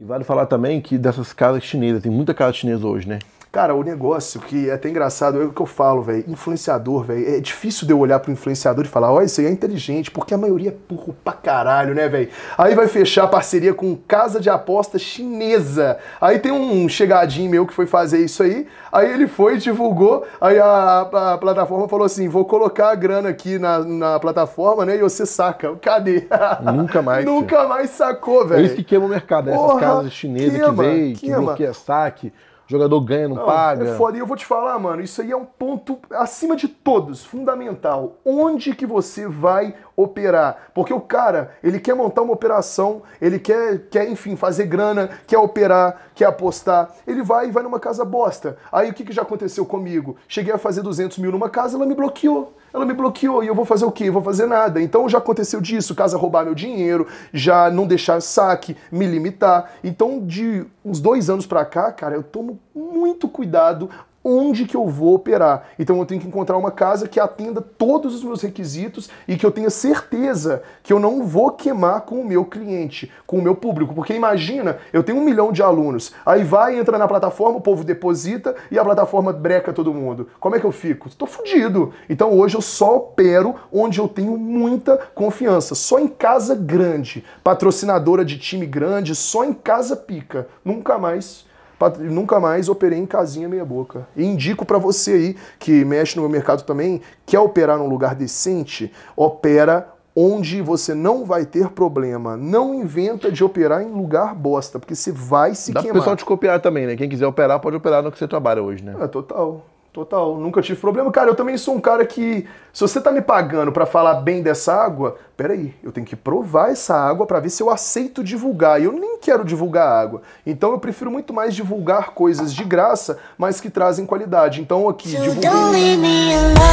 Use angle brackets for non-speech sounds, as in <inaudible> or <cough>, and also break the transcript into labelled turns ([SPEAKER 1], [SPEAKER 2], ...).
[SPEAKER 1] E vale falar também que dessas casas chinesas, tem muita casa chinesa hoje, né? Cara, o negócio que é até engraçado, é o que eu falo, velho. Influenciador, velho. É difícil de eu olhar pro influenciador e falar, ó, isso aí é inteligente, porque a maioria é burro pra caralho, né, velho? Aí vai fechar a parceria com casa de aposta chinesa. Aí tem um chegadinho meu que foi fazer isso aí. Aí ele foi, divulgou. Aí a, a, a plataforma falou assim: vou colocar a grana aqui na, na plataforma, né? E você saca. Cadê? Nunca mais. <laughs> Nunca mais sacou, velho. É isso que queima o mercado, né? Porra, Essas casas chinesas queima, que veio, que é saque jogador ganha, não, não paga. É foda. E eu vou te falar, mano, isso aí é um ponto acima de todos, fundamental. Onde que você vai operar. Porque o cara, ele quer montar uma operação, ele quer, quer enfim, fazer grana, quer operar, quer apostar. Ele vai e vai numa casa bosta. Aí o que, que já aconteceu comigo? Cheguei a fazer 200 mil numa casa, ela me bloqueou. Ela me bloqueou e eu vou fazer o quê? Eu vou fazer nada. Então já aconteceu disso, casa roubar meu dinheiro, já não deixar saque, me limitar. Então de uns dois anos pra cá, cara, eu tomo muito cuidado onde que eu vou operar. Então eu tenho que encontrar uma casa que atenda todos os meus requisitos e que eu tenha certeza que eu não vou queimar com o meu cliente, com o meu público. Porque imagina, eu tenho um milhão de alunos, aí vai, entra na plataforma, o povo deposita e a plataforma breca todo mundo. Como é que eu fico? Estou fudido. Então hoje eu só opero onde eu tenho muita confiança. Só em casa grande, patrocinadora de time grande, só em casa pica. Nunca mais nunca mais operei em casinha meia boca. E indico para você aí, que mexe no mercado também, quer operar num lugar decente, opera onde você não vai ter problema. Não inventa de operar em lugar bosta, porque você vai se Dá queimar. Dá pessoal te copiar também, né? Quem quiser operar, pode operar no que você trabalha hoje, né? É, total. Total, nunca tive problema. Cara, eu também sou um cara que, se você tá me pagando para falar bem dessa água, peraí, eu tenho que provar essa água para ver se eu aceito divulgar. E eu nem quero divulgar água. Então eu prefiro muito mais divulgar coisas de graça, mas que trazem qualidade. Então aqui, divulguei...